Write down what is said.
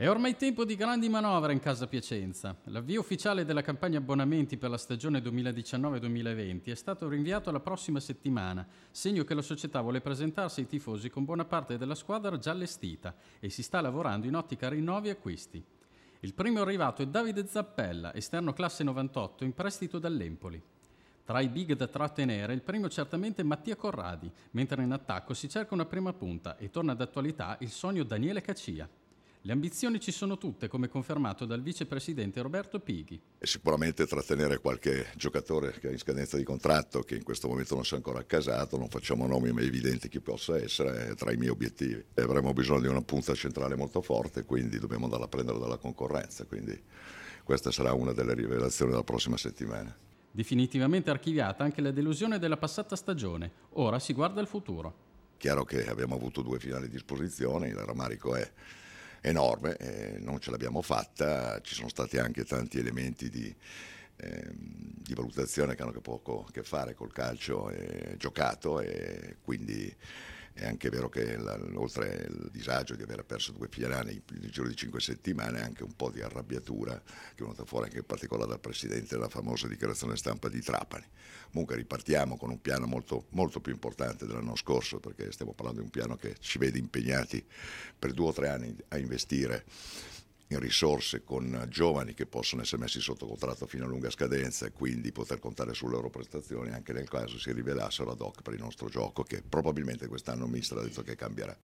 È ormai tempo di grandi manovre in casa Piacenza. L'avvio ufficiale della campagna abbonamenti per la stagione 2019-2020 è stato rinviato alla prossima settimana, segno che la società vuole presentarsi ai tifosi con buona parte della squadra già allestita e si sta lavorando in ottica rinnovi e acquisti. Il primo arrivato è Davide Zappella, esterno classe 98, in prestito dall'Empoli. Tra i big da trattenere, il primo certamente è Mattia Corradi, mentre in attacco si cerca una prima punta e torna d'attualità il sogno Daniele Cacia. Le ambizioni ci sono tutte, come confermato dal vicepresidente Roberto Pighi. E sicuramente trattenere qualche giocatore che è in scadenza di contratto, che in questo momento non si è ancora accasato, non facciamo nomi ma è evidente chi possa essere, è tra i miei obiettivi. E avremo bisogno di una punta centrale molto forte, quindi dobbiamo andare a prendere dalla concorrenza. Quindi questa sarà una delle rivelazioni della prossima settimana. Definitivamente archiviata anche la delusione della passata stagione. Ora si guarda al futuro. Chiaro che abbiamo avuto due finali a disposizione, il ramarico è enorme, eh, non ce l'abbiamo fatta, ci sono stati anche tanti elementi di, ehm, di valutazione che hanno poco a che fare col calcio eh, giocato e quindi è anche vero che la, oltre al disagio di aver perso due figlia nel giro di cinque settimane, anche un po' di arrabbiatura che è venuta fuori anche in particolare dal Presidente della famosa dichiarazione stampa di Trapani. Comunque ripartiamo con un piano molto, molto più importante dell'anno scorso, perché stiamo parlando di un piano che ci vede impegnati per due o tre anni a investire in risorse con giovani che possono essere messi sotto contratto fino a lunga scadenza e quindi poter contare sulle loro prestazioni anche nel caso si rivelassero ad hoc per il nostro gioco che probabilmente quest'anno mister ha detto che cambierà.